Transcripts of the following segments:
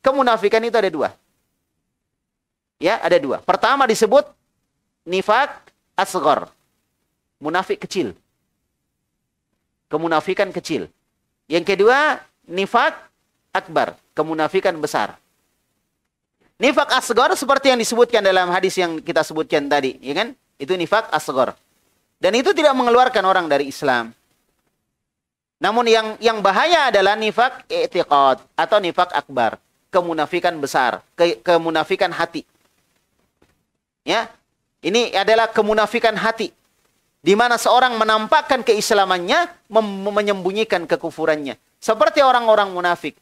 Kemunafikan itu ada dua. Ya, ada dua. Pertama disebut nifak asgor. Munafik kecil. Kemunafikan kecil. Yang kedua, nifak akbar. Kemunafikan besar. Nifak asgor seperti yang disebutkan dalam hadis yang kita sebutkan tadi. Ya kan? Itu nifak asgor. Dan itu tidak mengeluarkan orang dari Islam. Namun yang yang bahaya adalah nifak i'tiqad atau nifak akbar kemunafikan besar, ke kemunafikan hati. Ya. Ini adalah kemunafikan hati di mana seorang menampakkan keislamannya menyembunyikan kekufurannya seperti orang-orang munafik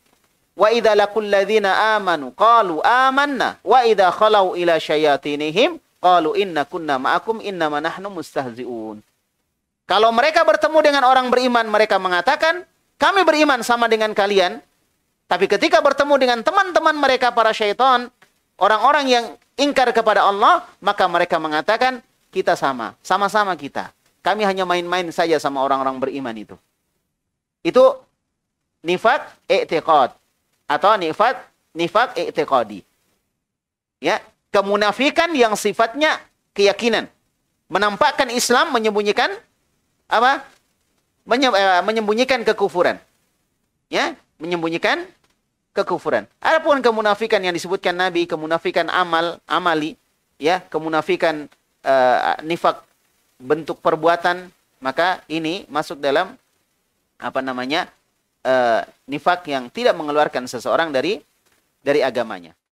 wa idza laqul ladzina amanu qalu wa idza khalau ila syayatinihim qalu inna kunna ma'akum nahnu mustahziun kalau mereka bertemu dengan orang beriman mereka mengatakan kami beriman sama dengan kalian tapi ketika bertemu dengan teman-teman mereka para syaitan, orang-orang yang ingkar kepada Allah, maka mereka mengatakan, kita sama, sama-sama kita. Kami hanya main-main saja sama orang-orang beriman itu. Itu nifat i'tiqad atau nifat nifat i'tiqadi. Ya, kemunafikan yang sifatnya keyakinan. Menampakkan Islam menyembunyikan apa? Eh, menyembunyikan kekufuran. Ya, menyembunyikan kekufuran. Adapun kemunafikan yang disebutkan Nabi, kemunafikan amal, amali, ya, kemunafikan uh, nifak bentuk perbuatan, maka ini masuk dalam apa namanya? Uh, nifak yang tidak mengeluarkan seseorang dari dari agamanya.